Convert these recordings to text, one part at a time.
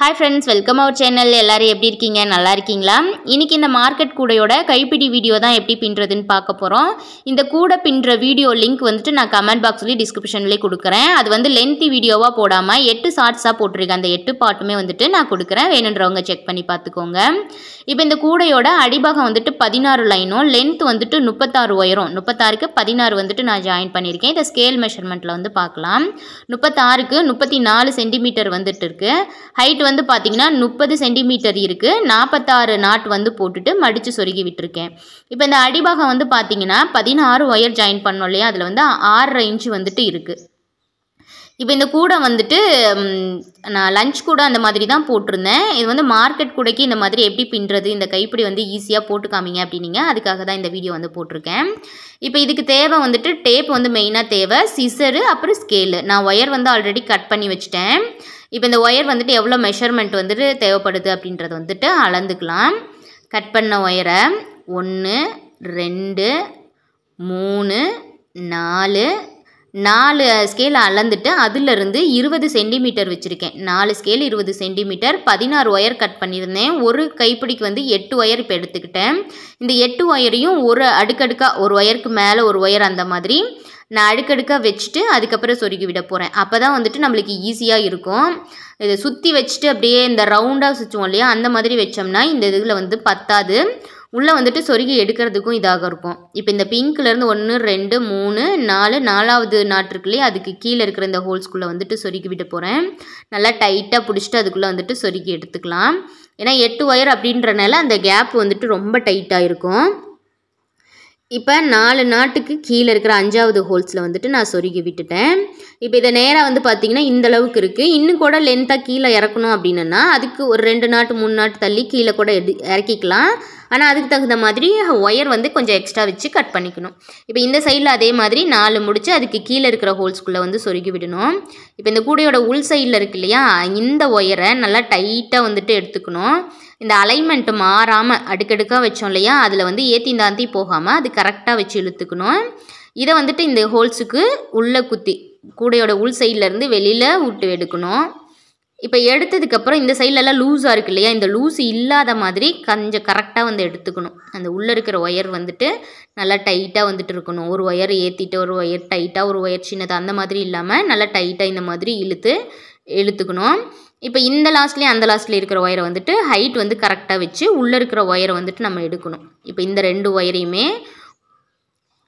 hi friends welcome our channel எல்லோரும் எப்படி இருக்கீங்க நல்லா இருக்கீங்களா இன்றைக்கி இந்த மார்க்கெட் கூடையோட கைப்பிடி வீடியோ தான் எப்படி பின்னுறதுன்னு பார்க்க போகிறோம் இந்த கூடை பின்னுற வீடியோ லிங்க் வந்துட்டு நான் கமெண்ட் பாக்ஸ்லேயும் டிஸ்கிரிப்ஷன்லேயே கொடுக்குறேன் அது வந்து லென்த்தி வீடியோவாக போடாமல் எட்டு ஷார்ட்ஸாக போட்டிருக்கேன் அந்த எட்டு பாட்டுமே வந்துட்டு நான் கொடுக்குறேன் வேணுன்றவங்க செக் பண்ணி பார்த்துக்கோங்க இப்போ இந்த கூடையோட அடிபாகம் வந்துட்டு பதினாறு லைனும் லென்த் வந்துட்டு முப்பத்தாறு உயரும் முப்பத்தாறுக்கு பதினாறு வந்துட்டு நான் ஜாயின் பண்ணியிருக்கேன் இதை ஸ்கேல் மெஷர்மெண்ட்டில் வந்து பார்க்கலாம் முப்பத்தாறுக்கு முப்பத்தி நாலு சென்டிமீட்டர் வந்துட்டு இருக்குது ஹைட் வந்து பார்த்திங்கன்னா முப்பது சென்டிமீட்டர் இருக்குது நாற்பத்தாறு நாட் வந்து போட்டுட்டு மடித்து சொருகி விட்டுருக்கேன் இப்போ இந்த அடிபாகம் வந்து பார்த்திங்கன்னா பதினாறு ஒயர் ஜாயின் பண்ணோம் இல்லையா அதில் வந்து ஆறரை இன்ச்சு வந்துட்டு இருக்குது இப்போ இந்த கூடை வந்துட்டு நான் லஞ்ச் கூட அந்த மாதிரி தான் போட்டிருந்தேன் இது வந்து மார்க்கெட் கூடைக்கு இந்த மாதிரி எப்படி பின்னுறது இந்த கைப்பிடி வந்து ஈஸியாக போட்டு காமிங்க அப்படின்னீங்க அதுக்காக தான் இந்த வீடியோ வந்து போட்டிருக்கேன் இப்போ இதுக்கு தேவை வந்துட்டு டேப் வந்து மெயினாக தேவை சிசரு அப்புறம் ஸ்கேலு நான் ஒயர் வந்து ஆல்ரெடி கட் பண்ணி வச்சுட்டேன் இப்போ இந்த ஒயர் வந்துட்டு எவ்வளோ மெஷர்மெண்ட் வந்துட்டு தேவைப்படுது அப்படின்றத வந்துட்டு அளந்துக்கலாம் கட் பண்ண ஒயரை ஒன்று ரெண்டு மூணு நாலு நாலு ஸ்கேல் அளந்துட்டு அதிலிருந்து இருபது சென்டிமீட்டர் வச்சுருக்கேன் நாலு ஸ்கேல் இருபது சென்டிமீட்டர் பதினாறு ஒயர் கட் பண்ணியிருந்தேன் ஒரு கைப்பிடிக்கு வந்து எட்டு ஒயர் இப்போ எடுத்துக்கிட்டேன் இந்த எட்டு ஒயரையும் ஒரு அடுக்கடுக்காக ஒரு ஒயருக்கு மேலே ஒரு ஒயர் அந்த மாதிரி நான் அடுக்கடுக்காக வச்சுட்டு அதுக்கப்புறம் சொருகி விட போகிறேன் அப்போ தான் வந்துட்டு நம்மளுக்கு ஈஸியாக இருக்கும் இதை சுற்றி வச்சுட்டு அப்படியே இந்த ரவுண்டாக சுற்றுவோம் இல்லையா அந்த மாதிரி வச்சோம்னா இந்த இதில் வந்து பத்தாது உள்ளே வந்துட்டு சொருகி எடுக்கிறதுக்கும் இதாக இருக்கும் இப்போ இந்த பிங்க்லேருந்து ஒன்று ரெண்டு மூணு நாலு நாலாவது நாட்டுருக்குள்ளே அதுக்கு கீழே இருக்கிற இந்த ஹோல்ஸ்குள்ளே வந்துட்டு சொருகி விட்டு போகிறேன் நல்லா டைட்டாக பிடிச்சிட்டு அதுக்குள்ளே வந்துட்டு சொருகி எடுத்துக்கலாம் ஏன்னா எட்டு ஒயர் அப்படின்றனால அந்த கேப் வந்துட்டு ரொம்ப டைட்டாக இருக்கும் இப்போ நாலு நாட்டுக்கு கீழே இருக்கிற அஞ்சாவது ஹோல்ஸில் வந்துட்டு நான் சொருகி விட்டுட்டேன் இப்போ இதை நேராக வந்து பார்த்தீங்கன்னா இந்தளவுக்கு இருக்குது இன்னும் கூட லென்த்தாக கீழே இறக்கணும் அப்படின்னா அதுக்கு ஒரு ரெண்டு நாட்டு மூணு நாட்டு தள்ளி கீழே கூட எடு இறக்கிக்கலாம் ஆனால் அதுக்கு தகுந்த மாதிரி ஒயர் வந்து கொஞ்சம் எக்ஸ்ட்ரா வச்சு கட் பண்ணிக்கணும் இப்போ இந்த சைடில் அதே மாதிரி நாலு முடிச்சு அதுக்கு கீழே இருக்கிற ஹோல்ஸ்குள்ளே வந்து சொருகி விடணும் இப்போ இந்த கூடையோட உள் சைடில் இருக்கு இல்லையா இந்த ஒயரை நல்லா டைட்டாக வந்துட்டு எடுத்துக்கணும் இந்த அலைன்மெண்ட் மாறாமல் அடுக்கடுக்காக வச்சோம் இல்லையா அதில் வந்து ஏத்தி தாந்தி போகாமல் அது கரெக்டாக வச்சு இழுத்துக்கணும் இதை வந்துட்டு இந்த ஹோல்ஸுக்கு உள்ளே குத்தி கூடையோட உள் சைட்லேருந்து வெளியில் விட்டு எடுக்கணும் இப்போ எடுத்ததுக்கப்புறம் இந்த சைட்லலாம் லூஸாக இருக்கு இல்லையா இந்த லூஸ் இல்லாத மாதிரி கொஞ்சம் கரெக்டாக வந்து எடுத்துக்கணும் அந்த உள்ளே இருக்கிற ஒயர் வந்துட்டு நல்லா டைட்டாக வந்துட்டு இருக்கணும் ஒரு ஒயர் ஏற்றிட்டு ஒரு ஒயர் டைட்டாக ஒரு ஒயர் சின்னதாக அந்த மாதிரி இல்லாமல் நல்லா டைட்டாக இந்த மாதிரி இழுத்து இழுத்துக்கணும் இப்போ இந்த லாஸ்ட்லேயும் அந்த லாஸ்ட்லேயும் இருக்கிற ஒயரை வந்துட்டு ஹைட் வந்து கரெக்டாக வச்சு உள்ளே இருக்கிற ஒயரை வந்துட்டு நம்ம எடுக்கணும் இப்போ இந்த ரெண்டு ஒயரையுமே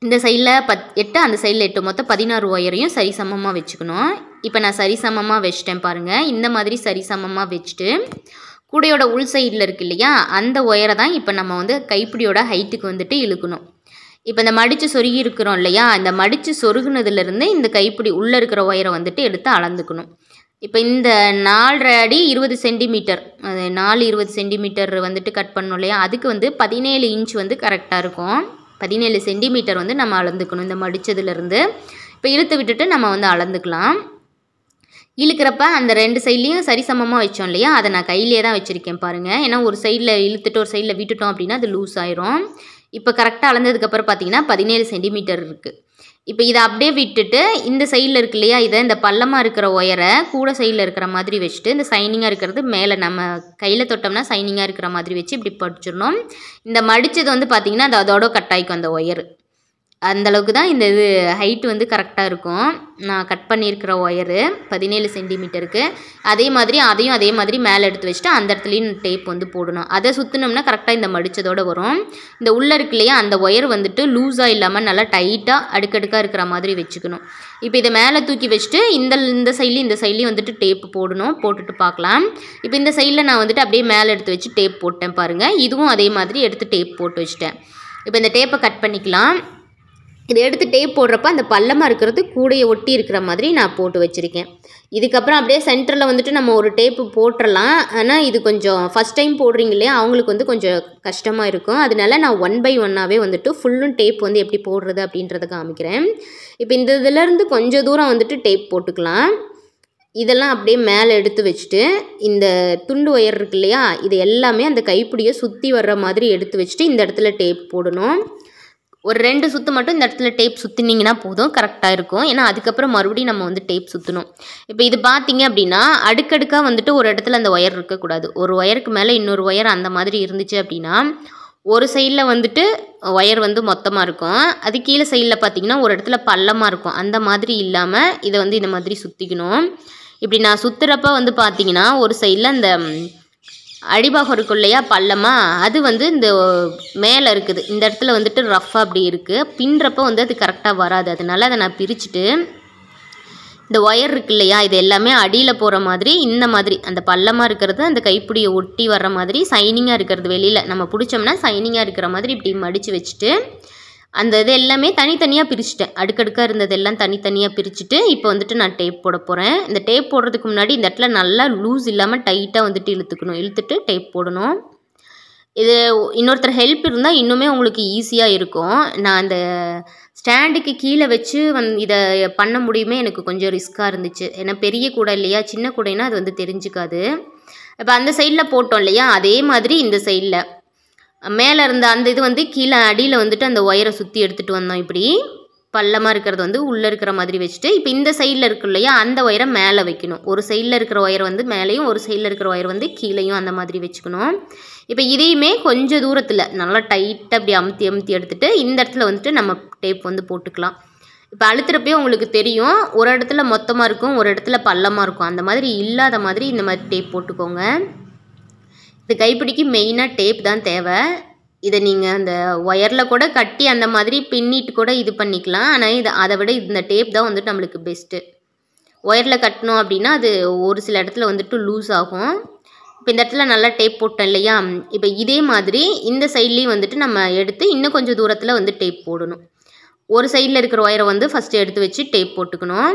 இந்த சைடில் பத் எட்டு அந்த சைடில் எட்டு மொத்தம் பதினாறு ஒயரையும் சரிசமமாக வச்சுக்கணும் இப்போ நான் சரிசமமாக வச்சிட்டேன் பாருங்கள் இந்த மாதிரி சரிசமமாக வச்சுட்டு கூடையோட உள் சைடில் இருக்கு இல்லையா அந்த ஒயரை தான் இப்போ நம்ம வந்து கைப்பிடியோட ஹைட்டுக்கு வந்துட்டு இழுக்கணும் இப்போ இந்த மடித்து சொருகி இருக்கிறோம் இல்லையா இந்த மடித்து சொருகுனதுலேருந்து இந்த கைப்பிடி உள்ளே இருக்கிற ஒயரை வந்துட்டு எடுத்து அளந்துக்கணும் இப்போ இந்த நாலரை அடி இருபது சென்டிமீட்டர் அது நாலு இருபது சென்டிமீட்டர் வந்துட்டு கட் பண்ணும் இல்லையா அதுக்கு வந்து பதினேழு இன்ச் வந்து கரெக்டாக இருக்கும் பதினேழு சென்டிமீட்டர் வந்து நம்ம அளந்துக்கணும் இந்த மடித்ததுலேருந்து இப்போ இழுத்து விட்டுட்டு நம்ம வந்து அளந்துக்கலாம் இழுக்கிறப்ப அந்த ரெண்டு சைட்லேயும் சரிசமமாக வச்சோம் இல்லையா அதை நான் கையிலே தான் வச்சுருக்கேன் பாருங்கள் ஏன்னா ஒரு சைடில் இழுத்துட்டு ஒரு சைடில் விட்டுட்டோம் அப்படின்னா அது லூஸ் ஆயிரும் இப்போ கரெக்டாக அளந்ததுக்கப்புறம் பார்த்தீங்கன்னா பதினேழு சென்டிமீட்டர் இருக்குது இப்போ இதை அப்படியே விட்டுட்டு இந்த சைடில் இருக்கு இல்லையா இதை இந்த பள்ளமாக இருக்கிற ஒயரை கூட சைடில் இருக்கிற மாதிரி வச்சுட்டு இந்த சைனிங்காக இருக்கிறது மேலே நம்ம கையில் தொட்டோம்னா சைனிங்காக இருக்கிற மாதிரி வச்சு இப்படி படிச்சிடணும் இந்த மடித்தது வந்து பார்த்திங்கன்னா அது அதோட கட்டாய்க்கும் அந்த ஒயர் அந்தளவுக்கு தான் இந்த இது ஹைட்டு வந்து கரெக்டாக இருக்கும் நான் கட் பண்ணியிருக்கிற ஒயரு பதினேழு சென்டிமீட்டருக்கு அதே மாதிரி அதையும் அதே மாதிரி மேலே எடுத்து வச்சுட்டு அந்த இடத்துலையும் டேப் வந்து போடணும் அதை சுற்றினோம்னா கரெக்டாக இந்த மடித்ததோடு வரும் இந்த உள்ளே இருக்கு இல்லையா அந்த ஒயர் வந்துட்டு லூஸாக இல்லாமல் நல்லா டைட்டாக அடுக்கடுக்காக இருக்கிற மாதிரி வச்சுக்கணும் இப்போ இதை மேலே தூக்கி வச்சுட்டு இந்த இந்த சைட்லேயும் இந்த சைட்லேயும் வந்துட்டு டேப் போடணும் போட்டுட்டு பார்க்கலாம் இப்போ இந்த சைடில் நான் வந்துட்டு அப்படியே மேலே எடுத்து வச்சு டேப் போட்டேன் பாருங்கள் இதுவும் அதே மாதிரி எடுத்து டேப் போட்டு வச்சுட்டேன் இப்போ இந்த டேப்பை கட் பண்ணிக்கலாம் இதை எடுத்து டேப் போடுறப்ப அந்த பள்ளமாக இருக்கிறது கூடையை ஒட்டி இருக்கிற மாதிரி நான் போட்டு வச்சுருக்கேன் இதுக்கப்புறம் அப்படியே சென்டரில் வந்துட்டு நம்ம ஒரு டேப்பு போட்டுடலாம் ஆனால் இது கொஞ்சம் ஃபஸ்ட் டைம் போடுறீங்க இல்லையா அவங்களுக்கு வந்து கொஞ்சம் கஷ்டமாக இருக்கும் அதனால நான் ஒன் பை ஒன்னாகவே வந்துட்டு ஃபுல்லும் டேப் வந்து எப்படி போடுறது அப்படின்றத காமிக்கிறேன் இப்போ இந்த இதுலேருந்து கொஞ்சம் தூரம் வந்துட்டு டேப் போட்டுக்கலாம் இதெல்லாம் அப்படியே மேலே எடுத்து வச்சுட்டு இந்த துண்டு ஒயர் இருக்கு இல்லையா இது எல்லாமே அந்த கைப்பிடியை சுற்றி வர்ற மாதிரி எடுத்து வச்சுட்டு இந்த இடத்துல டேப் போடணும் ஒரு ரெண்டு சுற்று மட்டும் இந்த இடத்துல டேப் சுற்றினீங்கன்னா போதும் கரெக்டாக இருக்கும் ஏன்னா அதுக்கப்புறம் மறுபடியும் நம்ம வந்து டேப் சுற்றணும் இப்போ இது பார்த்தீங்க அப்படின்னா அடுக்கடுக்காக வந்துட்டு ஒரு இடத்துல அந்த ஒயர் இருக்கக்கூடாது ஒரு ஒயருக்கு மேலே இன்னொரு ஒயர் அந்த மாதிரி இருந்துச்சு அப்படின்னா ஒரு சைடில் வந்துட்டு ஒயர் வந்து மொத்தமாக இருக்கும் அது கீழே சைடில் பார்த்தீங்கன்னா ஒரு இடத்துல பள்ளமாக இருக்கும் அந்த மாதிரி இல்லாமல் இதை வந்து இந்த மாதிரி சுற்றிக்கணும் இப்படி நான் சுற்றுறப்ப வந்து பார்த்தீங்கன்னா ஒரு சைடில் அந்த அடிபாகம் இருக்கும் இல்லையா பள்ளமாக அது வந்து இந்த மேலே இருக்குது இந்த இடத்துல வந்துட்டு ரஃப்பாக அப்படி இருக்குது பின்றப்ப வந்து அது கரெக்டாக வராது அதனால் அதை நான் பிரிச்சுட்டு இந்த ஒயர் இருக்கு இல்லையா இது எல்லாமே அடியில் போகிற மாதிரி இந்த மாதிரி அந்த பள்ளமாக இருக்கிறது அந்த கைப்பிடியை ஒட்டி வர்ற மாதிரி சைனிங்காக இருக்கிறது வெளியில் நம்ம பிடிச்சோம்னா சைனிங்காக இருக்கிற மாதிரி இப்படி மடித்து வச்சுட்டு அந்த இது எல்லாமே தனித்தனியாக பிரிச்சுட்டேன் அடுக்கடுக்காக இருந்தது எல்லாம் தனித்தனியாக பிரிச்சுட்டு இப்போ வந்துட்டு நான் டேப் போட போகிறேன் இந்த டேப் போடுறதுக்கு முன்னாடி இந்த இடத்துல நல்லா லூஸ் இல்லாமல் டைட்டாக வந்துட்டு இழுத்துக்கணும் இழுத்துட்டு டேப் போடணும் இது இன்னொருத்தர் ஹெல்ப் இருந்தால் இன்னுமே உங்களுக்கு ஈஸியாக இருக்கும் நான் அந்த ஸ்டாண்டுக்கு கீழே வச்சு வந் இதை பண்ண முடியுமே எனக்கு கொஞ்சம் ரிஸ்க்காக இருந்துச்சு ஏன்னா பெரிய கூடை இல்லையா சின்ன கூடைன்னா அது வந்து தெரிஞ்சுக்காது இப்போ அந்த சைடில் போட்டோம் இல்லையா அதே மாதிரி இந்த சைடில் மேலே இருந்த அந்த இது வந்து கீழே அடியில் வந்துட்டு அந்த ஒயரை சுற்றி எடுத்துகிட்டு வந்தோம் இப்படி பள்ளமாக இருக்கிறது வந்து உள்ளே இருக்கிற மாதிரி வச்சுட்டு இப்போ இந்த சைடில் இருக்கு இல்லையா அந்த ஒயரை மேலே வைக்கணும் ஒரு சைடில் இருக்கிற ஒயர் வந்து மேலேயும் ஒரு சைடில் இருக்கிற ஒயர் வந்து கீழேயும் அந்த மாதிரி வச்சுக்கணும் இப்போ இதையுமே கொஞ்சம் தூரத்தில் நல்லா டைட்டாக அப்படி அமுத்தி அமுத்தி எடுத்துகிட்டு இந்த இடத்துல வந்துட்டு நம்ம டேப் வந்து போட்டுக்கலாம் இப்போ அழுத்துறப்பே உங்களுக்கு தெரியும் ஒரு இடத்துல மொத்தமாக இருக்கும் ஒரு இடத்துல பள்ளமாக இருக்கும் அந்த மாதிரி இல்லாத மாதிரி இந்த மாதிரி டேப் போட்டுக்கோங்க இந்த கைப்பிடிக்கு மெயினாக டேப் தான் தேவை இதை நீங்கள் அந்த ஒயரில் கூட கட்டி அந்த மாதிரி பின்னிட்டு கூட இது பண்ணிக்கலாம் ஆனால் இது அதை விட இந்த டேப் தான் வந்துட்டு நம்மளுக்கு பெஸ்ட்டு ஒயரில் கட்டினோம் அப்படின்னா அது ஒரு சில இடத்துல வந்துட்டு லூஸ் ஆகும் இப்போ இந்த இடத்துல நல்லா டேப் போட்டோம் இல்லையா இப்போ இதே மாதிரி இந்த சைட்லேயும் வந்துட்டு நம்ம எடுத்து இன்னும் கொஞ்சம் தூரத்தில் வந்து டேப் போடணும் ஒரு சைடில் இருக்கிற ஒயரை வந்து ஃபஸ்ட்டு எடுத்து வச்சு டேப் போட்டுக்கணும்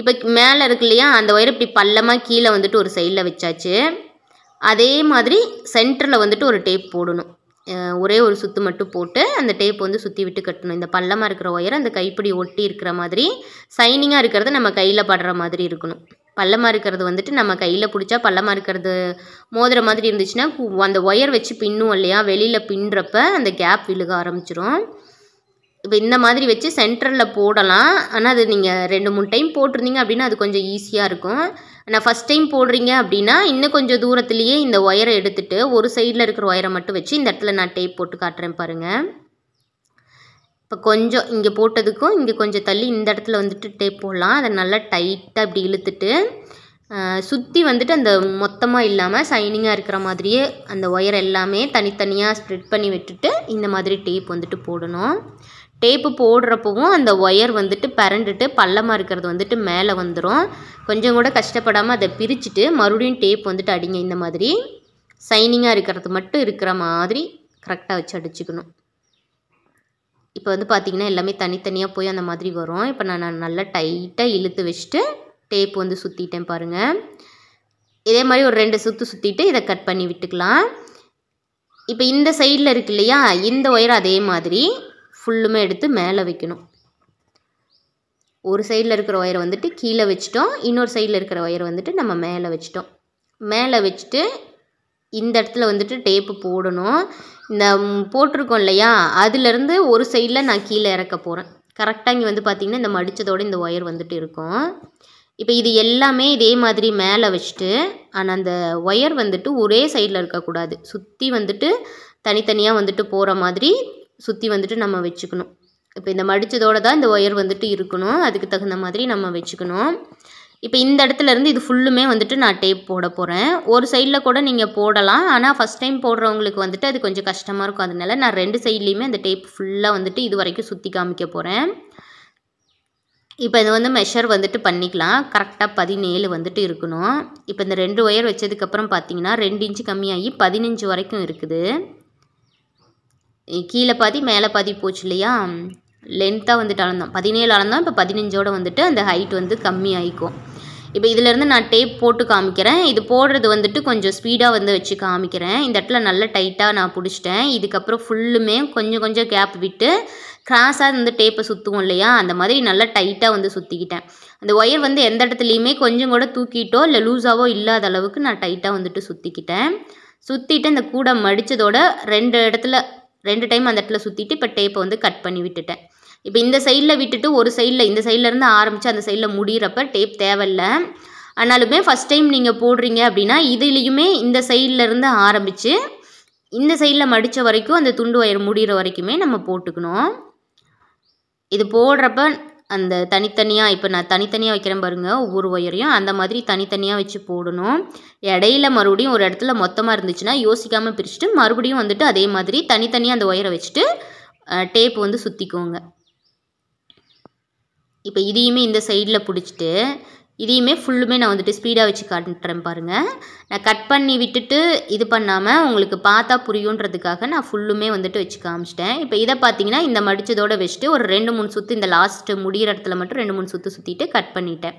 இப்போ மேலே இருக்கு இல்லையா அந்த ஒயர் இப்படி பள்ளமாக கீழே வந்துட்டு ஒரு சைடில் வச்சாச்சு அதே மாதிரி சென்டரில் வந்துட்டு ஒரு டேப் போடணும் ஒரே ஒரு சுத்து மட்டும் போட்டு அந்த டேப் வந்து சுற்றி விட்டு கட்டணும் இந்த பள்ளமாக இருக்கிற ஒயர் அந்த கைப்பிடி ஒட்டி இருக்கிற மாதிரி சைனிங்காக இருக்கிறத நம்ம கையில் படுற மாதிரி இருக்கணும் பள்ளமாக இருக்கிறது வந்துட்டு நம்ம கையில் பிடிச்சா பள்ளமாக இருக்கிறது மோதுற மாதிரி இருந்துச்சுன்னா அந்த ஒயர் வச்சு பின்னும் இல்லையா வெளியில் பின்னுறப்ப அந்த கேப் விழுக ஆரம்பிச்சிரும் இப்போ இந்த மாதிரி வச்சு சென்டரில் போடலாம் ஆனால் அது நீங்கள் ரெண்டு மூணு டைம் போட்டிருந்தீங்க அப்படின்னா அது கொஞ்சம் ஈஸியாக இருக்கும் நான் ஃபஸ்ட் டைம் போடுறீங்க அப்படின்னா இன்னும் கொஞ்சம் தூரத்துலேயே இந்த ஒயரை எடுத்துகிட்டு ஒரு சைடில் இருக்கிற ஒயரை மட்டும் வச்சு இந்த இடத்துல நான் டேப் போட்டு காட்டுறேன் பாருங்கள் இப்போ கொஞ்சம் இங்கே போட்டதுக்கும் இங்கே கொஞ்சம் தள்ளி இந்த இடத்துல வந்துட்டு டேப் போடலாம் அதை நல்லா டைட்டாக அப்படி இழுத்துட்டு சுற்றி வந்துட்டு அந்த மொத்தமாக இல்லாமல் சைனிங்காக இருக்கிற மாதிரியே அந்த ஒயர் எல்லாமே தனித்தனியாக ஸ்ப்ரெட் பண்ணி விட்டுட்டு இந்த மாதிரி டேப் வந்துட்டு போடணும் டேப்பு போடுறப்பவும் அந்த ஒயர் வந்துட்டு பரண்டுட்டு பள்ளமாக இருக்கிறது வந்துட்டு மேலே வந்துடும் கொஞ்சம் கூட கஷ்டப்படாமல் அதை பிரிச்சுட்டு மறுபடியும் டேப் வந்துட்டு அடிங்க இந்த மாதிரி சைனிங்காக இருக்கிறது மட்டும் இருக்கிற மாதிரி கரெக்டாக வச்சு அடிச்சுக்கணும் இப்போ வந்து பார்த்திங்கன்னா எல்லாமே தனித்தனியாக போய் அந்த மாதிரி வரும் இப்போ நான் நான் நல்லா டைட்டாக இழுத்து வச்சுட்டு டேப் வந்து சுற்றிட்டேன் பாருங்கள் இதே மாதிரி ஒரு ரெண்டு சுற்று சுற்றிட்டு இதை கட் பண்ணி விட்டுக்கலாம் இப்போ இந்த சைடில் இருக்கு இல்லையா இந்த ஒயர் அதே மாதிரி ஃபுல்லுமே எடுத்து மேலே வைக்கணும் ஒரு சைடில் இருக்கிற ஒயரை வந்துட்டு கீழே வச்சுட்டோம் இன்னொரு சைடில் இருக்கிற ஒயரை வந்துட்டு நம்ம மேலே வச்சுட்டோம் மேலே வச்சுட்டு இந்த இடத்துல வந்துட்டு டேப்பு போடணும் இந்த போட்டிருக்கோம் இல்லையா அதுலேருந்து ஒரு சைடில் நான் கீழே இறக்க போகிறேன் கரெக்டாக இங்கே வந்து பார்த்திங்கன்னா இந்த மடித்ததோடு இந்த ஒயர் வந்துட்டு இருக்கும் இப்போ இது எல்லாமே இதே மாதிரி மேலே வச்சுட்டு ஆனால் அந்த ஒயர் வந்துட்டு ஒரே சைடில் இருக்கக்கூடாது சுற்றி வந்துட்டு தனித்தனியாக வந்துட்டு போகிற மாதிரி சுற்றி வந்துட்டு நம்ம வச்சுக்கணும் இப்போ இந்த மடித்ததோடு தான் இந்த ஒயர் வந்துட்டு இருக்கணும் அதுக்கு தகுந்த மாதிரி நம்ம வச்சுக்கணும் இப்போ இந்த இடத்துலேருந்து இது ஃபுல்லுமே வந்துட்டு நான் டேப் போட போகிறேன் ஒரு சைடில் கூட நீங்கள் போடலாம் ஆனால் ஃபஸ்ட் டைம் போடுறவங்களுக்கு வந்துட்டு அது கொஞ்சம் கஷ்டமாக இருக்கும் அதனால நான் ரெண்டு சைட்லேயுமே அந்த டேப் ஃபுல்லாக வந்துட்டு இது வரைக்கும் சுற்றி காமிக்க போகிறேன் இப்போ இது வந்து மெஷர் வந்துட்டு பண்ணிக்கலாம் கரெக்டாக பதினேழு வந்துட்டு இருக்கணும் இப்போ இந்த ரெண்டு ஒயர் வச்சதுக்கப்புறம் பார்த்தீங்கன்னா ரெண்டு இன்ச்சு கம்மியாகி பதினஞ்சு வரைக்கும் இருக்குது கீழே பாதி மேலே பாதி போச்சு இல்லையா லென்த்தாக வந்துட்டு அளந்தோம் பதினேழு அளந்தோம் இப்போ பதினஞ்சோடு வந்துட்டு அந்த ஹைட் வந்து கம்மி ஆகிக்கும் இப்போ இதிலேருந்து நான் டேப் போட்டு காமிக்கிறேன் இது போடுறது வந்துட்டு கொஞ்சம் ஸ்பீடாக வந்து வச்சு காமிக்கிறேன் இந்த இடத்துல நல்லா டைட்டாக நான் பிடிச்சிட்டேன் இதுக்கப்புறம் ஃபுல்லுமே கொஞ்சம் கொஞ்சம் கேப் விட்டு கிராஸாக வந்து டேப்பை சுற்றுவோம் இல்லையா அந்த மாதிரி நல்லா டைட்டாக வந்து சுற்றிக்கிட்டேன் அந்த ஒயர் வந்து எந்த இடத்துலையுமே கொஞ்சம் கூட தூக்கிட்டோ இல்லை லூஸாவோ இல்லாத அளவுக்கு நான் டைட்டாக வந்துட்டு சுற்றிக்கிட்டேன் சுற்றிட்டு அந்த கூடை மடித்ததோட ரெண்டு இடத்துல ரெண்டு டைம் அந்த இடத்துல சுற்றிட்டு இப்போ டேப்பை வந்து கட் பண்ணி விட்டுட்டேன் இப்போ இந்த சைடில் விட்டுட்டு ஒரு சைடில் இந்த சைட்லேருந்து ஆரம்பித்து அந்த சைடில் முடிகிறப்ப டேப் தேவையில்லை ஆனாலுமே ஃபஸ்ட் டைம் நீங்கள் போடுறீங்க அப்படின்னா இதுலேயுமே இந்த சைட்லேருந்து ஆரம்பித்து இந்த சைடில் மடித்த வரைக்கும் அந்த துண்டு ஒயர் முடிகிற வரைக்குமே நம்ம போட்டுக்கணும் இது போடுறப்ப அந்த தனித்தனியாக இப்போ நான் தனித்தனியாக வைக்கிறேன் பாருங்கள் ஒவ்வொரு ஒயரையும் அந்த மாதிரி தனித்தனியாக வச்சு போடணும் இடையில மறுபடியும் ஒரு இடத்துல மொத்தமாக இருந்துச்சுன்னா யோசிக்காமல் பிரிச்சுட்டு மறுபடியும் வந்துட்டு அதே மாதிரி தனித்தனியாக அந்த ஒயரை வச்சுட்டு டேப் வந்து சுற்றிக்கோங்க இப்போ இதையுமே இந்த சைடில் பிடிச்சிட்டு இதையுமே ஃபுல்லுமே நான் வந்துட்டு ஸ்பீடாக வச்சு காட்டுறேன் பாருங்கள் நான் கட் பண்ணி விட்டுட்டு இது பண்ணாமல் உங்களுக்கு பார்த்தா புரியுன்றதுக்காக நான் ஃபுல்லுமே வந்துட்டு வச்சு காமிச்சிட்டேன் இப்போ இதை பார்த்தீங்கன்னா இந்த மடித்ததோடு வச்சுட்டு ஒரு ரெண்டு மூணு சுற்று இந்த லாஸ்ட்டு முடிகிற இடத்துல மட்டும் ரெண்டு மூணு சுற்று சுற்றிட்டு கட் பண்ணிட்டேன்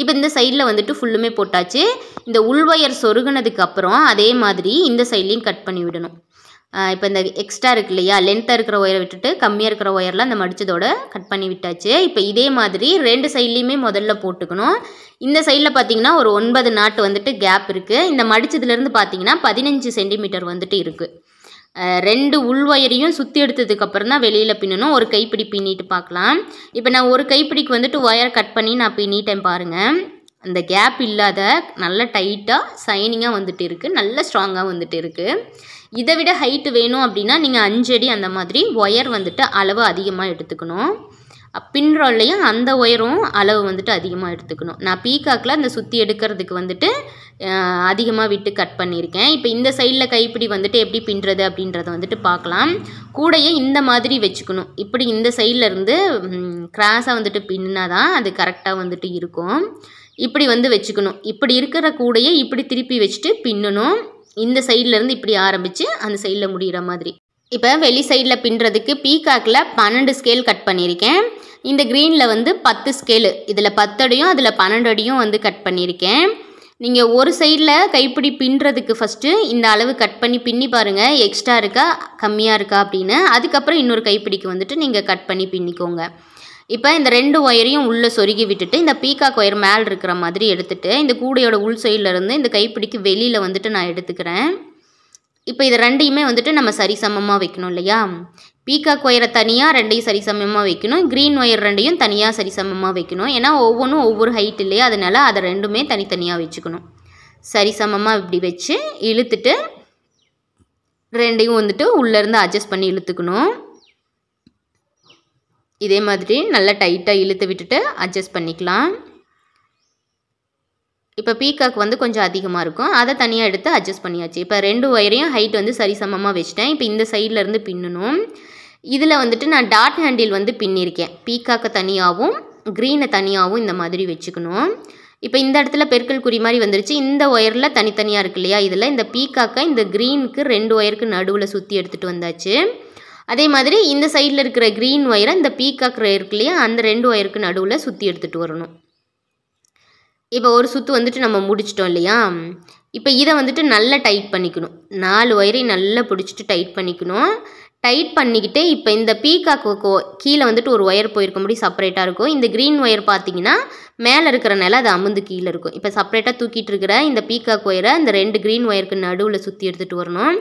இப்போ இந்த சைடில் வந்துட்டு ஃபுல்லுமே போட்டாச்சு இந்த உள்வயர் சொருகினதுக்கப்புறம் அதே மாதிரி இந்த சைட்லேயும் கட் பண்ணி விடணும் இப்போ இந்த எக்ஸ்ட்ரா இருக்கு இல்லையா லென்த்தாக இருக்கிற ஒயரை விட்டுட்டு கம்மியாக இருக்கிற ஒயர்லாம் அந்த மடித்ததோட கட் பண்ணி விட்டாச்சு இப்போ இதே மாதிரி ரெண்டு சைட்லேயுமே முதல்ல போட்டுக்கணும் இந்த சைடில் பார்த்தீங்கன்னா ஒரு ஒன்பது நாட்டு வந்துட்டு கேப் இருக்குது இந்த மடித்ததுலேருந்து பார்த்தீங்கன்னா பதினஞ்சு சென்டிமீட்டர் வந்துட்டு இருக்குது ரெண்டு உள் ஒயரையும் சுற்றி எடுத்ததுக்கப்புறம் தான் வெளியில் பின்னணும் ஒரு கைப்பிடி பின்னிட்டு பார்க்கலாம் இப்போ நான் ஒரு கைப்பிடிக்கு வந்துட்டு ஒயர் கட் பண்ணி நான் பின்னிட்டேன் பாருங்கள் அந்த கேப் இல்லாத நல்ல டைட்டாக சைனிங்காக வந்துட்டு இருக்குது நல்ல ஸ்ட்ராங்காக வந்துட்டு இருக்குது இதை விட ஹைட்டு வேணும் அப்படின்னா நீங்கள் அஞ்சடி அந்த மாதிரி ஒயர் வந்துட்டு அளவு அதிகமாக எடுத்துக்கணும் பின்ரோல்லையும் அந்த ஒயரும் அளவு வந்துட்டு அதிகமாக எடுத்துக்கணும் நான் பீகாக்கில் அந்த சுற்றி எடுக்கிறதுக்கு வந்துட்டு அதிகமாக விட்டு கட் பண்ணியிருக்கேன் இப்போ இந்த சைடில் கைப்பிடி வந்துட்டு எப்படி பின்னுறது அப்படின்றத வந்துட்டு பார்க்கலாம் கூடையே இந்த மாதிரி வச்சுக்கணும் இப்படி இந்த சைடில் இருந்து கிராஸாக வந்துட்டு பின்னா தான் அது கரெக்டாக வந்துட்டு இருக்கும் இப்படி வந்து வச்சுக்கணும் இப்படி இருக்கிற கூடையை இப்படி திருப்பி வச்சுட்டு பின்னணும் இந்த சைட்லேருந்து இப்படி ஆரம்பித்து அந்த சைடில் முடிகிற மாதிரி இப்போ வெளி சைடில் பின்னுறதுக்கு பீகாக்கில் பன்னெண்டு ஸ்கேல் கட் பண்ணியிருக்கேன் இந்த க்ரீனில் வந்து பத்து ஸ்கேலு இதில் பத்தடியும் அதில் பன்னெண்டு அடியும் வந்து கட் பண்ணியிருக்கேன் நீங்கள் ஒரு சைடில் கைப்பிடி பின்னுறதுக்கு ஃபஸ்ட்டு இந்த அளவு கட் பண்ணி பின்னி பாருங்கள் எக்ஸ்ட்ரா இருக்கா கம்மியாக இருக்கா அப்படின்னு அதுக்கப்புறம் இன்னொரு கைப்பிடிக்கு வந்துட்டு நீங்கள் கட் பண்ணி பின்னிக்கோங்க இப்போ இந்த ரெண்டு ஒயரையும் உள்ளே சொருகி விட்டுட்டு இந்த பீகாக் ஒயர் மேலே இருக்கிற மாதிரி எடுத்துகிட்டு இந்த கூடையோட உள் சைட்லேருந்து இந்த கைப்பிடிக்கு வெளியில் வந்துட்டு நான் எடுத்துக்கிறேன் இப்போ இது ரெண்டையுமே வந்துட்டு நம்ம சரிசமமாக வைக்கணும் இல்லையா பீகாக் ஒயரை தனியாக ரெண்டையும் சரிசமமாக வைக்கணும் க்ரீன் ஒயர் ரெண்டையும் தனியாக சரிசமமாக வைக்கணும் ஏன்னா ஒவ்வொன்றும் ஒவ்வொரு ஹைட் இல்லையா அதனால் அதை ரெண்டுமே தனித்தனியாக வச்சுக்கணும் சரிசமமாக இப்படி வச்சு இழுத்துட்டு ரெண்டையும் வந்துட்டு உள்ளேருந்து அட்ஜஸ்ட் பண்ணி இழுத்துக்கணும் இதே மாதிரி நல்லா டைட்டாக இழுத்து விட்டுட்டு அட்ஜஸ்ட் பண்ணிக்கலாம் இப்போ பீகாக் வந்து கொஞ்சம் அதிகமாக இருக்கும் அதை தனியாக எடுத்து அட்ஜஸ்ட் பண்ணியாச்சு இப்போ ரெண்டு ஒயரையும் ஹைட் வந்து சரிசமமாக வச்சுட்டேன் இப்போ இந்த சைட்லேருந்து பின்னணும் இதில் வந்துட்டு நான் டாட் ஹேண்டில் வந்து பின்னிருக்கேன் பீக்காக்கை தனியாகவும் க்ரீனை தனியாகவும் இந்த மாதிரி வச்சுக்கணும் இப்போ இந்த இடத்துல பெருக்கல் குறி மாதிரி வந்துருச்சு இந்த ஒயரில் தனித்தனியாக இருக்கு இல்லையா இதில் இந்த பீக்காக்கை இந்த க்ரீனுக்கு ரெண்டு ஒயருக்கு நடுவில் சுற்றி எடுத்துகிட்டு வந்தாச்சு அதே மாதிரி இந்த சைடில் இருக்கிற க்ரீன் ஒயரை இந்த பீக்காக் இருக்கு இல்லையா அந்த ரெண்டு ஒயருக்கு நடுவில் சுற்றி எடுத்துகிட்டு வரணும் இப்போ ஒரு சுற்று வந்துட்டு நம்ம முடிச்சிட்டோம் இல்லையா இப்போ இதை வந்துட்டு நல்லா டைட் பண்ணிக்கணும் நாலு ஒயரையும் நல்லா பிடிச்சிட்டு டைட் பண்ணிக்கணும் டைட் பண்ணிக்கிட்டு இப்போ இந்த பீகாக்கு கீழே வந்துட்டு ஒரு ஒயர் போயிருக்க முடியும் செப்பரேட்டாக இருக்கும் இந்த க்ரீன் ஒயர் பார்த்தீங்கன்னா மேலே இருக்கிற அது அமுந்து கீழே இருக்கும் இப்போ செப்பரேட்டாக தூக்கிட்டு இருக்கிற இந்த பீகாக் ஒயரை இந்த ரெண்டு க்ரீன் ஒயருக்கு நடுவில் சுற்றி எடுத்துகிட்டு வரணும்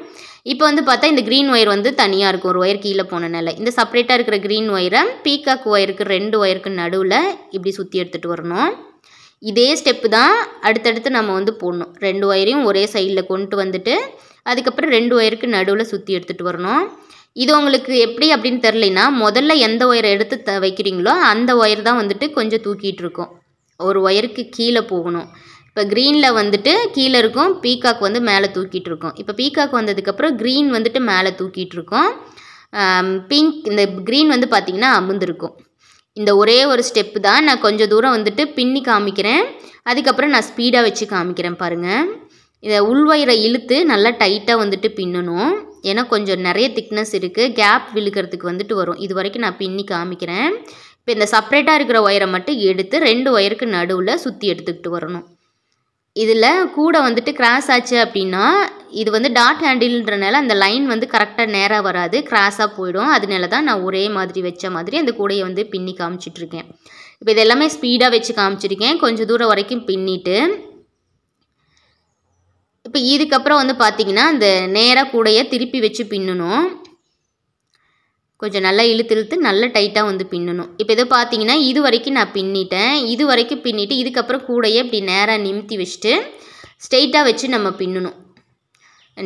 இப்போ வந்து பார்த்தா இந்த க்ரீன் ஒயர் வந்து தனியாக இருக்கும் ஒரு ஒயர் கீழே போன இந்த செப்பரேட்டாக இருக்கிற க்ரீன் ஒயரை பீகாக் ஒயருக்கு ரெண்டு ஒயருக்கு நடுவில் இப்படி சுற்றி எடுத்துகிட்டு வரணும் இதே ஸ்டெப்பு தான் அடுத்தடுத்து நம்ம வந்து போடணும் ரெண்டு ஒயரையும் ஒரே சைடில் கொண்டு வந்துட்டு அதுக்கப்புறம் ரெண்டு ஒயருக்கு நடுவில் சுற்றி எடுத்துகிட்டு வரணும் இது உங்களுக்கு எப்படி அப்படின்னு தெரிலனா முதல்ல எந்த ஒயரை எடுத்து த வைக்கிறீங்களோ அந்த ஒயர் தான் வந்துட்டு கொஞ்சம் தூக்கிட்டு இருக்கும் ஒரு ஒயருக்கு கீழே போகணும் இப்போ க்ரீனில் வந்துட்டு கீழே இருக்கும் பீகாக் வந்து மேலே தூக்கிட்டு இருக்கோம் இப்போ பீகாக் வந்ததுக்கப்புறம் க்ரீன் வந்துட்டு மேலே தூக்கிட்டு இருக்கோம் பிங்க் இந்த க்ரீன் வந்து பார்த்திங்கன்னா அமுந்திருக்கும் இந்த ஒரே ஒரு ஸ்டெப்பு தான் நான் கொஞ்சம் தூரம் வந்துட்டு பின்னி காமிக்கிறேன் அதுக்கப்புறம் நான் ஸ்பீடாக வச்சு காமிக்கிறேன் பாருங்கள் இதை உள்வயிறை இழுத்து நல்லா டைட்டாக வந்துட்டு பின்னணும் ஏன்னா கொஞ்சம் நிறைய திக்னஸ் இருக்குது கேப் விழுக்கிறதுக்கு வந்துட்டு வரும் இது வரைக்கும் நான் பின்னி காமிக்கிறேன் இப்போ இந்த செப்ரேட்டாக இருக்கிற ஒயரை மட்டும் எடுத்து ரெண்டு ஒயருக்கு நடுவில் சுற்றி எடுத்துக்கிட்டு வரணும் இதில் கூட வந்துட்டு கிராஸ் ஆச்சு அப்படின்னா இது வந்து டாட் ஹேண்டில்ன்றனால அந்த லைன் வந்து கரெக்டாக நேராக வராது கிராஸாக போயிடும் அதனால தான் நான் ஒரே மாதிரி வச்ச மாதிரி அந்த கூடையை வந்து பின்னி காமிச்சிட்ருக்கேன் இப்போ இது எல்லாமே ஸ்பீடாக வச்சு காமிச்சிருக்கேன் கொஞ்சம் தூரம் வரைக்கும் பின்னிட்டு இப்போ இதுக்கப்புறம் வந்து பார்த்திங்கன்னா அந்த நேராக கூடையை திருப்பி வச்சு பின்னணும் கொஞ்சம் நல்லா இழுத்து இழுத்து நல்லா டைட்டாக வந்து பின்னணும் இப்போ எதோ பார்த்தீங்கன்னா இது வரைக்கும் நான் பின்னிட்டேன் இது வரைக்கும் பின்னிட்டு இதுக்கப்புறம் கூடையே இப்படி நேராக நிமித்தி வச்சுட்டு ஸ்ட்ரெயிட்டாக வச்சு நம்ம பின்னணும்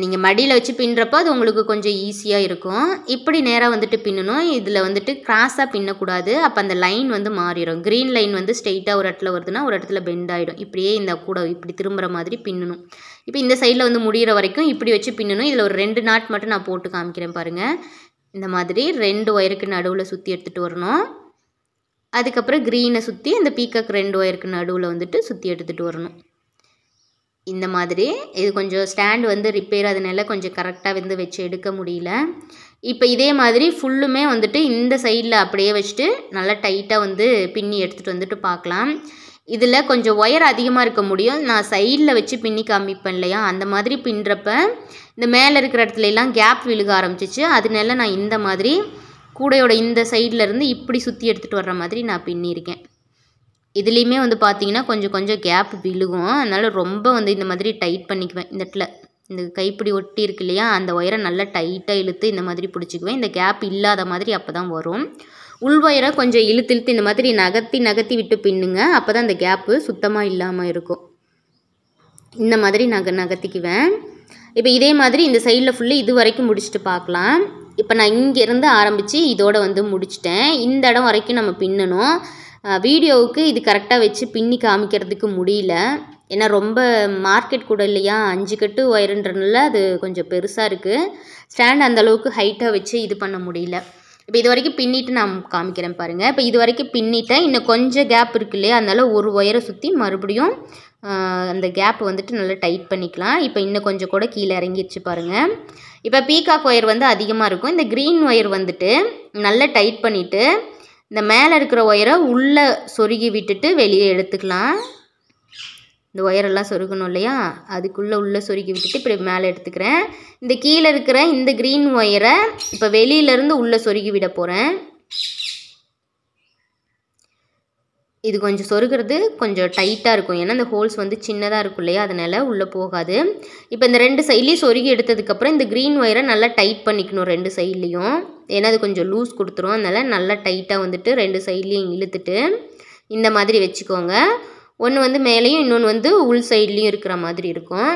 நீங்கள் மடியில் வச்சு பின்னுறப்போ அது உங்களுக்கு கொஞ்சம் ஈஸியாக இருக்கும் இப்படி நேராக வந்துட்டு பின்னணும் இதில் வந்துட்டு கிராஸாக பின்னக்கூடாது அப்போ அந்த லைன் வந்து மாறிடும் க்ரீன் லைன் வந்து ஸ்ட்ரெயிட்டாக ஒரு இடத்துல வருதுன்னா ஒரு இடத்துல பெண்ட் ஆகிடும் இப்படியே இந்த கூட இப்படி திரும்புகிற மாதிரி பின்னணும் இப்போ இந்த சைடில் வந்து முடிகிற வரைக்கும் இப்படி வச்சு பின்னணும் இதில் ஒரு ரெண்டு நாட் மட்டும் நான் போட்டு காமிக்கிறேன் பாருங்கள் இந்த மாதிரி ரெண்டு ஒயருக்கு நடுவில் சுற்றி எடுத்துகிட்டு வரணும் அதுக்கப்புறம் க்ரீனை சுற்றி இந்த பீக்காக் ரெண்டு ஒயருக்கு நடுவில் வந்துட்டு சுற்றி எடுத்துகிட்டு வரணும் இந்த மாதிரி இது கொஞ்சம் ஸ்டாண்ட் வந்து ரிப்பேர் அதனால கொஞ்சம் கரெக்டாக வந்து வச்சு எடுக்க முடியல இப்போ இதே மாதிரி ஃபுல்லுமே வந்துட்டு இந்த சைடில் அப்படியே வச்சுட்டு நல்லா டைட்டாக வந்து பின்னி எடுத்துகிட்டு வந்துட்டு பார்க்கலாம் இதில் கொஞ்சம் ஒயர் அதிகமாக இருக்க முடியும் நான் சைடில் வச்சு பின்னி காமிப்பேன் இல்லையா அந்த மாதிரி பின்னுறப்ப இந்த மேலே இருக்கிற இடத்துலலாம் கேப் விழுக ஆரம்பிச்சிச்சு அதனால நான் இந்த மாதிரி கூடையோட இந்த சைடில் இருந்து இப்படி சுற்றி எடுத்துகிட்டு வர்ற மாதிரி நான் பின்னியிருக்கேன் இதுலேயுமே வந்து பார்த்தீங்கன்னா கொஞ்சம் கொஞ்சம் கேப் விழுகும் அதனால் ரொம்ப வந்து இந்த மாதிரி டைட் பண்ணிக்குவேன் இந்த இடத்துல இந்த கைப்பிடி ஒட்டி இருக்கு இல்லையா அந்த ஒயரை நல்லா டைட்டாக இழுத்து இந்த மாதிரி பிடிச்சிக்குவேன் இந்த கேப் இல்லாத மாதிரி அப்போ தான் வரும் உள்வயரை கொஞ்சம் இழுத்து இழுத்து இந்த மாதிரி நகர்த்தி நகர்த்தி விட்டு பின்னுங்க அப்போ தான் அந்த கேப்பு சுத்தமாக இல்லாமல் இருக்கும் இந்த மாதிரி நக நகர்த்திக்குவேன் இப்போ இதே மாதிரி இந்த சைடில் ஃபுல்லு இது வரைக்கும் முடிச்சுட்டு பார்க்கலாம் இப்போ நான் இங்கேருந்து ஆரம்பித்து இதோடு வந்து முடிச்சிட்டேன் இந்த இடம் வரைக்கும் நம்ம பின்னணும் வீடியோவுக்கு இது கரெக்டாக வச்சு பின்னி காமிக்கிறதுக்கு முடியல ஏன்னா ரொம்ப மார்க்கெட் கூட இல்லையா அஞ்சு கட்டு ஒயருன்றனால அது கொஞ்சம் பெருசாக இருக்குது ஸ்டாண்ட் அந்தளவுக்கு ஹைட்டாக வச்சு இது பண்ண முடியல இப்போ இது வரைக்கும் பின்னிட்டு நான் காமிக்கிறேன் பாருங்கள் இப்போ இது வரைக்கும் பின்னிட்டேன் இன்னும் கொஞ்சம் கேப் இருக்கு இல்லையா அதனால் ஒரு ஒயரை சுற்றி மறுபடியும் அந்த கேப் வந்துட்டு நல்லா டைட் பண்ணிக்கலாம் இப்போ இன்னும் கொஞ்சம் கூட கீழே இறங்கிடுச்சு பாருங்கள் இப்போ பீகாக் ஒயர் வந்து அதிகமாக இருக்கும் இந்த க்ரீன் ஒயர் வந்துட்டு நல்லா டைட் பண்ணிவிட்டு இந்த மேலே இருக்கிற ஒயரை உள்ளே சொருகி விட்டுட்டு வெளியே எடுத்துக்கலாம் இந்த ஒயரெல்லாம் சொருகணும் இல்லையா அதுக்குள்ளே உள்ளே சொருக்கி விட்டுட்டு இப்படி மேலே எடுத்துக்கிறேன் இந்த கீழே இருக்கிற இந்த க்ரீன் ஒயரை இப்போ வெளியிலேருந்து உள்ளே சொருகி விட போகிறேன் இது கொஞ்சம் சொருகிறது கொஞ்சம் டைட்டாக இருக்கும் ஏன்னா இந்த ஹோல்ஸ் வந்து சின்னதாக இருக்கும் இல்லையா அதனால் உள்ளே போகாது இப்போ இந்த ரெண்டு சைட்லேயும் சொருகி எடுத்ததுக்கப்புறம் இந்த க்ரீன் ஒயரை நல்லா டைட் பண்ணிக்கணும் ரெண்டு சைட்லேயும் ஏன்னா அது கொஞ்சம் லூஸ் கொடுத்துரும் அதனால் நல்லா டைட்டாக வந்துட்டு ரெண்டு சைட்லேயும் இழுத்துட்டு இந்த மாதிரி வச்சுக்கோங்க ஒன்று வந்து மேலேயும் இன்னொன்று வந்து உள் சைட்லேயும் இருக்கிற மாதிரி இருக்கும்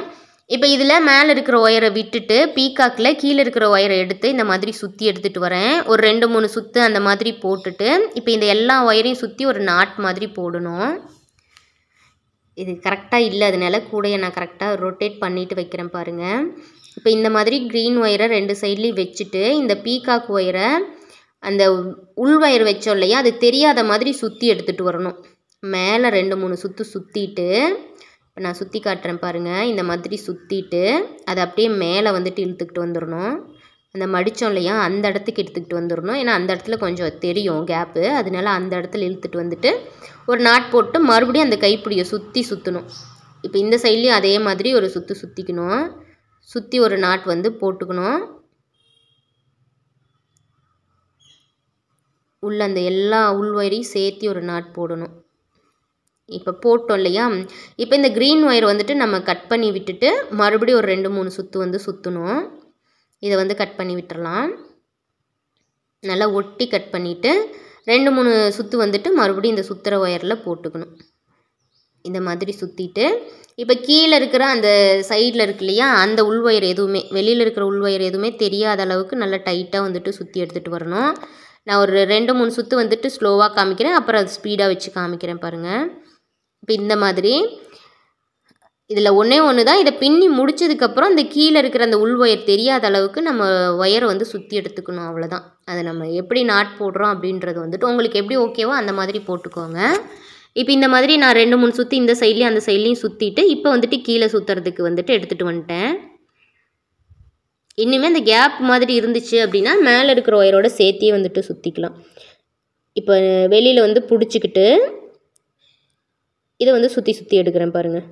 இப்போ இதில் மேலே இருக்கிற ஒயரை விட்டுட்டு பீகாக்கில் கீழே இருக்கிற ஒயரை எடுத்து இந்த மாதிரி சுற்றி எடுத்துகிட்டு வரேன் ஒரு ரெண்டு மூணு சுற்று அந்த மாதிரி போட்டுட்டு இப்போ இந்த எல்லா ஒயரையும் சுற்றி ஒரு நாட் மாதிரி போடணும் இது கரெக்டாக இல்லை அதனால கூடையை நான் கரெக்டாக ரொட்டேட் பண்ணிவிட்டு வைக்கிறேன் பாருங்கள் இப்போ இந்த மாதிரி க்ரீன் ஒயரை ரெண்டு சைட்லேயும் வச்சுட்டு இந்த பீகாக் ஒயரை அந்த உள் ஒயர் வச்சோம் இல்லையா அது தெரியாத மாதிரி சுற்றி எடுத்துகிட்டு வரணும் மேலே ரெண்டு மூணு சுற்று சுற்றிட்டு இப்போ நான் சுற்றி காட்டுறேன் பாருங்கள் இந்த மாதிரி சுற்றிட்டு அதை அப்படியே மேலே வந்துட்டு இழுத்துக்கிட்டு வந்துடணும் அந்த மடித்தோம் இல்லையா அந்த இடத்துக்கு எடுத்துக்கிட்டு வந்துடணும் ஏன்னா அந்த இடத்துல கொஞ்சம் தெரியும் கேப்பு அதனால அந்த இடத்துல இழுத்துட்டு வந்துட்டு ஒரு நாட் போட்டு மறுபடியும் அந்த கைப்பிடியை சுற்றி சுற்றணும் இப்போ இந்த சைட்லேயும் அதே மாதிரி ஒரு சுற்று சுற்றிக்கணும் சுற்றி ஒரு நாட் வந்து போட்டுக்கணும் உள்ள அந்த எல்லா உள்வரையும் சேர்த்து ஒரு நாட் போடணும் இப்போ போட்டோம் இல்லையா இப்போ இந்த க்ரீன் ஒயர் வந்துட்டு நம்ம கட் பண்ணி விட்டுட்டு மறுபடியும் ஒரு ரெண்டு மூணு சுற்று வந்து சுற்றணும் இதை வந்து கட் பண்ணி விட்டுறலாம் நல்லா ஒட்டி கட் பண்ணிவிட்டு ரெண்டு மூணு சுற்று வந்துட்டு மறுபடியும் இந்த சுற்றுற ஒயரில் போட்டுக்கணும் இந்த மாதிரி சுற்றிட்டு இப்போ கீழே இருக்கிற அந்த சைடில் இருக்கு இல்லையா அந்த உள்வயர் எதுவுமே வெளியில் இருக்கிற உள்வயர் எதுவுமே தெரியாத அளவுக்கு நல்லா டைட்டாக வந்துட்டு சுற்றி எடுத்துகிட்டு வரணும் நான் ஒரு ரெண்டு மூணு சுற்று வந்துட்டு ஸ்லோவாக காமிக்கிறேன் அப்புறம் அது ஸ்பீடாக வச்சு காமிக்கிறேன் பாருங்கள் இப்போ இந்த மாதிரி இதில் ஒன்றே ஒன்று தான் இதை பின்னி முடித்ததுக்கப்புறம் இந்த கீழே இருக்கிற அந்த உள் ஒயர் தெரியாத அளவுக்கு நம்ம ஒயரை வந்து சுற்றி எடுத்துக்கணும் அவ்வளோதான் அதை நம்ம எப்படி நாட் போடுறோம் அப்படின்றது வந்துட்டு உங்களுக்கு எப்படி ஓகேவோ அந்த மாதிரி போட்டுக்கோங்க இப்போ இந்த மாதிரி நான் ரெண்டு மூணு சுற்றி இந்த சைட்லேயும் அந்த சைட்லேயும் சுற்றிட்டு இப்போ வந்துட்டு கீழே சுற்றுறதுக்கு வந்துட்டு எடுத்துகிட்டு வந்துட்டேன் இன்னுமே அந்த கேப் மாதிரி இருந்துச்சு அப்படின்னா மேலே இருக்கிற ஒயரோட சேர்த்தியே வந்துட்டு சுற்றிக்கலாம் இப்போ வெளியில் வந்து பிடிச்சிக்கிட்டு இதை வந்து சுற்றி சுற்றி எடுக்கிறேன் பாருங்கள்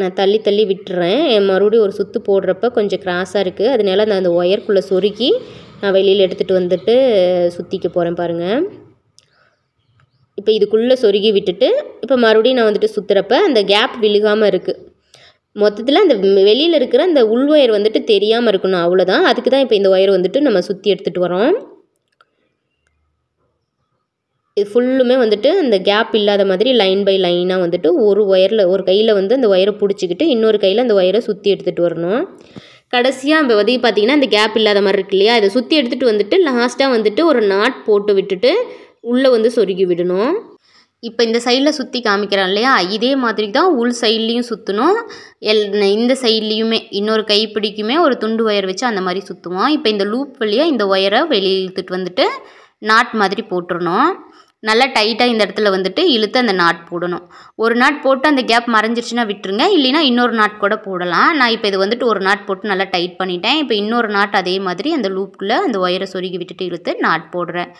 நான் தள்ளி தள்ளி விட்டுறேன் மறுபடியும் ஒரு சுற்று போடுறப்ப கொஞ்சம் க்ராஸாக இருக்குது அதனால நான் அந்த ஒயர்க்குள்ளே சொருக்கி நான் வெளியில் எடுத்துகிட்டு வந்துட்டு சுற்றிக்க போகிறேன் பாருங்கள் இப்போ இதுக்குள்ளே சொருகி விட்டுட்டு இப்போ மறுபடியும் நான் வந்துட்டு சுற்றுறப்ப அந்த கேப் விழுகாமல் இருக்குது மொத்தத்தில் அந்த வெளியில் இருக்கிற அந்த உள் ஒயர் வந்துட்டு தெரியாமல் இருக்கணும் அவ்வளோதான் அதுக்கு தான் இப்போ இந்த ஒயர் வந்துட்டு நம்ம சுற்றி எடுத்துகிட்டு வரோம் இது ஃபுல்லுமே வந்துட்டு இந்த கேப் இல்லாத மாதிரி லைன் பை லைனாக வந்துட்டு ஒரு ஒயரில் ஒரு கையில் வந்து அந்த ஒயரை பிடிச்சிக்கிட்டு இன்னொரு கையில் அந்த ஒயரை சுற்றி எடுத்துகிட்டு வரணும் கடைசியாக இப்போ உதவி பார்த்திங்கன்னா அந்த கேப் இல்லாத மாதிரி இருக்கு இல்லையா இதை சுற்றி எடுத்துகிட்டு வந்துட்டு லாஸ்ட்டாக வந்துட்டு ஒரு நாட் போட்டு விட்டுட்டு உள்ளே வந்து சொருகி விடணும் இப்போ இந்த சைடில் சுற்றி காமிக்கிறோம் இல்லையா இதே மாதிரி தான் உள் சைட்லேயும் சுற்றணும் எல் இந்த சைட்லேயுமே இன்னொரு கைப்பிடிக்குமே ஒரு துண்டு ஒயர் வச்சு அந்த மாதிரி சுற்றுவோம் இப்போ இந்த லூப் வழியாக இந்த ஒயரை வெளியே இழுத்துட்டு வந்துட்டு நாட் மாதிரி போட்டுருணும் நல்லா டைட்டாக இந்த இடத்துல வந்துட்டு இழுத்து அந்த நாட் போடணும் ஒரு நாட் போட்டு அந்த கேப் மறைஞ்சிருச்சுன்னா விட்டுருங்க இல்லைனா இன்னொரு நாட் கூட போடலாம் நான் இப்போ இது வந்துட்டு ஒரு நாட் போட்டு நல்லா டைட் பண்ணிட்டேன் இப்போ இன்னொரு நாட் அதே மாதிரி அந்த லூப்புக்குள்ளே அந்த ஒயரை சொருகி விட்டுட்டு இழுத்து நாட் போடுறேன்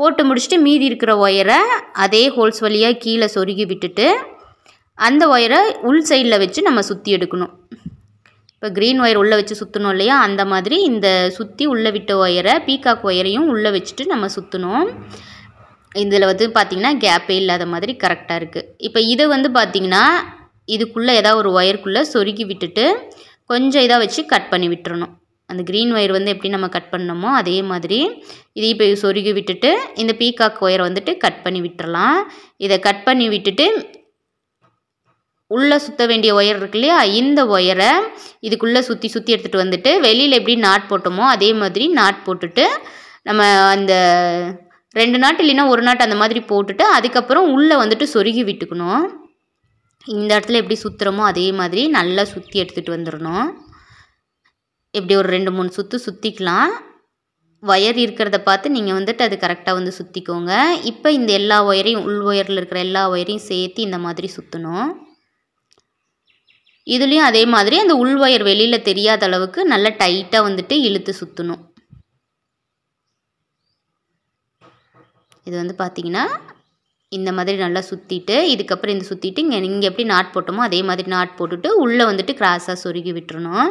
போட்டு முடிச்சுட்டு மீதி இருக்கிற ஒயரை அதே ஹோல்ஸ் வழியாக கீழே சொருகி விட்டுட்டு அந்த ஒயரை உள் சைடில் வச்சு நம்ம சுற்றி எடுக்கணும் இப்போ க்ரீன் ஒயர் உள்ளே வச்சு சுற்றணும் இல்லையா அந்த மாதிரி இந்த சுற்றி உள்ளே விட்ட ஒயரை பீகாக் ஒயரையும் உள்ளே வச்சுட்டு நம்ம சுற்றணும் இதில் வந்து பார்த்தீங்கன்னா கேப்பே இல்லாத மாதிரி கரெக்டாக இருக்குது இப்போ இதை வந்து பார்த்தீங்கன்னா இதுக்குள்ளே ஏதாவது ஒரு ஒயருக்குள்ளே சொருக்கி விட்டுட்டு கொஞ்சம் இதாக வச்சு கட் பண்ணி விட்டுறணும் அந்த க்ரீன் ஒயர் வந்து எப்படி நம்ம கட் பண்ணோமோ அதே மாதிரி இதை இப்போ சொருகி விட்டுட்டு இந்த பீகாக் ஒயரை வந்துட்டு கட் பண்ணி விட்டுறலாம் இதை கட் பண்ணி விட்டுட்டு உள்ளே சுற்ற வேண்டிய ஒயர் இருக்கு இல்லையா இந்த ஒயரை இதுக்குள்ளே சுற்றி சுற்றி எடுத்துகிட்டு வந்துட்டு வெளியில் எப்படி நாட் போட்டோமோ அதே மாதிரி நாட் போட்டுட்டு நம்ம அந்த ரெண்டு நாட்டு இல்லைன்னா ஒரு நாட்டு அந்த மாதிரி போட்டுட்டு அதுக்கப்புறம் உள்ளே வந்துட்டு சொருகி விட்டுக்கணும் இந்த இடத்துல எப்படி சுற்றுறமோ அதே மாதிரி நல்லா சுற்றி எடுத்துகிட்டு வந்துடணும் எப்படி ஒரு ரெண்டு மூணு சுற்று சுற்றிக்கலாம் ஒயர் இருக்கிறத பார்த்து நீங்கள் வந்துட்டு அது கரெக்டாக வந்து சுற்றிக்கோங்க இப்போ இந்த எல்லா ஒயரையும் உள் ஒயரில் இருக்கிற எல்லா ஒயரையும் சேர்த்து இந்த மாதிரி சுற்றணும் இதுலேயும் அதே மாதிரி அந்த உள் ஒயர் வெளியில் தெரியாத அளவுக்கு நல்லா டைட்டாக வந்துட்டு இழுத்து சுற்றணும் இது வந்து பார்த்தீங்கன்னா இந்த மாதிரி நல்லா சுற்றிட்டு இதுக்கப்புறம் இந்த சுற்றிட்டு இங்கே இங்கே எப்படி நாட் போட்டோமோ அதே மாதிரி நாட் போட்டுட்டு உள்ளே வந்துட்டு கிராஸாக சொருகி விட்டுருணும்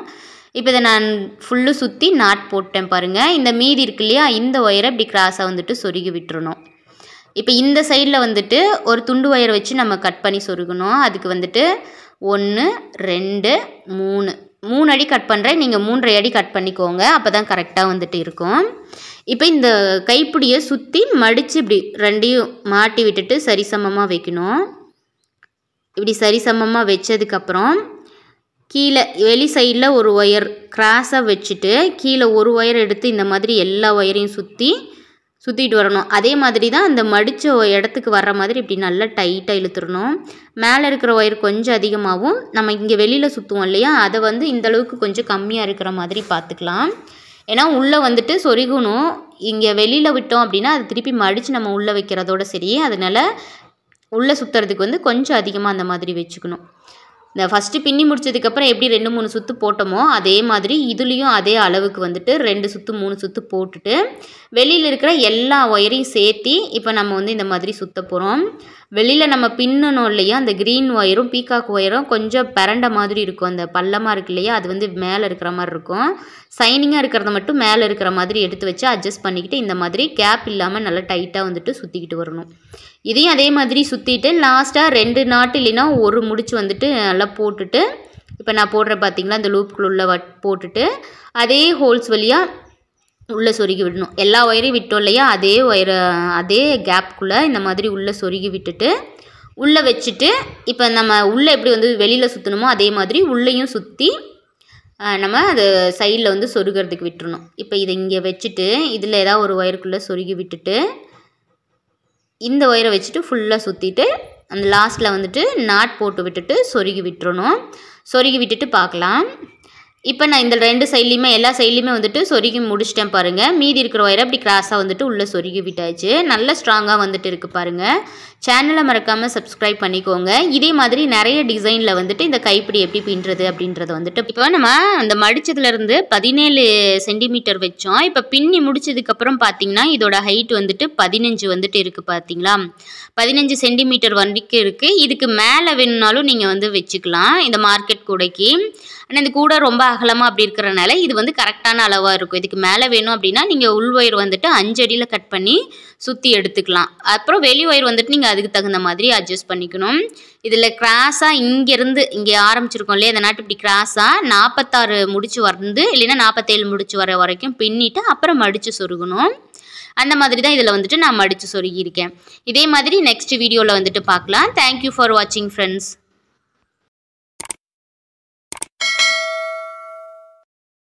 இப்போ இதை நான் ஃபுல்லு சுற்றி நாட் போட்டேன் பாருங்கள் இந்த மீதி இருக்கு இல்லையா இந்த ஒயரை இப்படி கிராஸாக வந்துட்டு சொருகி விட்டுருணும் இப்போ இந்த சைடில் வந்துட்டு ஒரு துண்டு ஒயரை வச்சு நம்ம கட் பண்ணி சொருகணும் அதுக்கு வந்துட்டு ஒன்று ரெண்டு மூணு மூணு அடி கட் பண்ணுறேன் நீங்கள் மூன்றரை அடி கட் பண்ணிக்கோங்க அப்போ தான் கரெக்டாக வந்துட்டு இருக்கும் இப்போ இந்த கைப்பிடியை சுற்றி மடித்து இப்படி ரெண்டையும் மாட்டி விட்டுட்டு சரிசமமாக வைக்கணும் இப்படி சரிசமமாக வச்சதுக்கப்புறம் கீழே வெளி சைடில் ஒரு ஒயர் கிராஸாக வச்சுட்டு கீழே ஒரு ஒயர் எடுத்து இந்த மாதிரி எல்லா ஒயரையும் சுற்றி சுற்றிட்டு வரணும் அதே மாதிரி தான் அந்த மடித்த இடத்துக்கு வர்ற மாதிரி இப்படி நல்லா டைட்டாக இழுத்துடணும் மேலே இருக்கிற ஒயர் கொஞ்சம் அதிகமாகவும் நம்ம இங்கே வெளியில் சுற்றுவோம் இல்லையா அதை வந்து இந்தளவுக்கு கொஞ்சம் கம்மியாக இருக்கிற மாதிரி பார்த்துக்கலாம் ஏன்னா உள்ளே வந்துட்டு சொருகணும் இங்கே வெளியில் விட்டோம் அப்படின்னா அது திருப்பி மடித்து நம்ம உள்ளே வைக்கிறதோட சரி அதனால் உள்ளே சுற்றுறதுக்கு வந்து கொஞ்சம் அதிகமாக அந்த மாதிரி வச்சுக்கணும் இந்த ஃபஸ்ட்டு பின்னி முடித்ததுக்கப்புறம் எப்படி ரெண்டு மூணு சுற்று போட்டோமோ அதே மாதிரி இதுலேயும் அதே அளவுக்கு வந்துட்டு ரெண்டு சுற்று மூணு சுற்று போட்டுட்டு வெளியில் இருக்கிற எல்லா ஒயரையும் சேர்த்தி இப்போ நம்ம வந்து இந்த மாதிரி சுற்ற போகிறோம் வெளியில் நம்ம பின்னணும் இல்லையா அந்த க்ரீன் ஒயரும் பீகாக் ஒயரும் கொஞ்சம் பரண்ட மாதிரி இருக்கும் அந்த பள்ளமாக இருக்கு இல்லையா அது வந்து மேலே இருக்கிற மாதிரி இருக்கும் சைனிங்காக இருக்கிறத மட்டும் மேலே இருக்கிற மாதிரி எடுத்து வச்சு அட்ஜஸ்ட் பண்ணிக்கிட்டு இந்த மாதிரி கேப் இல்லாமல் நல்லா டைட்டாக வந்துட்டு சுற்றிக்கிட்டு வரணும் இதையும் அதே மாதிரி சுற்றிட்டு லாஸ்ட்டாக ரெண்டு நாட்டு இல்லைன்னா ஒரு முடிச்சு வந்துட்டு நல்லா போட்டுட்டு இப்போ நான் போடுற பார்த்திங்களா அந்த லூப்புக்குள்ளே வ போட்டுட்டு அதே ஹோல்ஸ் வழியாக உள்ளே சொருகி விடணும் எல்லா ஒயரையும் விட்டோம் இல்லையா அதே ஒயரை அதே கேப்புக்குள்ளே இந்த மாதிரி உள்ளே சொருகி விட்டுட்டு உள்ளே வச்சுட்டு இப்போ நம்ம உள்ளே எப்படி வந்து வெளியில் சுற்றணுமோ அதே மாதிரி உள்ளேயும் சுற்றி நம்ம அது சைடில் வந்து சொருகிறதுக்கு விட்டுருணும் இப்போ இதை இங்கே வச்சுட்டு இதில் ஏதாவது ஒரு ஒயருக்குள்ளே சொருகி விட்டுட்டு இந்த ஒயரை வச்சுட்டு ஃபுல்லாக சுற்றிட்டு அந்த லாஸ்ட்டில் வந்துட்டு நாட் போட்டு விட்டுட்டு சொருகி விட்டுறணும் சொருகி விட்டுட்டு பார்க்கலாம் இப்போ நான் இந்த ரெண்டு சைட்லேயுமே எல்லா சைட்லேயுமே வந்துட்டு சொருகி முடிச்சிட்டேன் பாருங்கள் மீதி இருக்கிற ஒயரை அப்படி கிராஸாக வந்துட்டு உள்ளே சொருகி விட்டாச்சு நல்ல ஸ்ட்ராங்காக வந்துட்டு இருக்குது பாருங்கள் சேனலை மறக்காமல் சப்ஸ்கிரைப் பண்ணிக்கோங்க இதே மாதிரி நிறைய டிசைனில் வந்துட்டு இந்த கைப்பிடி எப்படி பின்னுறது அப்படின்றத வந்துட்டு இப்போ நம்ம அந்த மடிச்சதுலேருந்து பதினேழு சென்டிமீட்டர் வச்சோம் இப்போ பின்னி முடிச்சதுக்கப்புறம் பார்த்தீங்கன்னா இதோட ஹைட் வந்துட்டு பதினஞ்சு வந்துட்டு இருக்குது பார்த்தீங்களா பதினஞ்சு சென்டிமீட்டர் வண்டிக்கு இருக்குது இதுக்கு மேலே வேணும்னாலும் நீங்கள் வந்து வச்சுக்கலாம் இந்த மார்க்கெட் கூடைக்கு ஆனால் இந்த கூடை ரொம்ப அகலமாக அப்படி இருக்கிறனால இது வந்து கரெக்டான அளவாக இருக்கும் இதுக்கு மேலே வேணும் அப்படின்னா நீங்கள் உள் ஒயர் வந்துட்டு அஞ்சடியில் கட் பண்ணி சுற்றி எடுத்துக்கலாம் அப்புறம் வெளி ஒயர் வந்துட்டு நீங்கள் அதுக்கு தகுந்த மாதிரி அட்ஜஸ்ட் பண்ணிக்கணும் இதில் கிராஸாக இங்கேருந்து இங்கே ஆரம்பிச்சிருக்கோம் இல்லையா இந்த நாட்டு இப்படி கிராஸாக நாற்பத்தாறு முடிச்சு வந்து இல்லைன்னா நாற்பத்தேழு முடிச்சு வர வரைக்கும் பின்னிட்டு அப்புறம் மடித்து சொருகணும் அந்த மாதிரி தான் இதில் வந்துட்டு நான் மடித்து சொருகியிருக்கேன் இதே மாதிரி நெக்ஸ்ட் வீடியோவில் வந்துட்டு பார்க்கலாம் தேங்க்யூ ஃபார் வாட்சிங் ஃப்ரெண்ட்ஸ்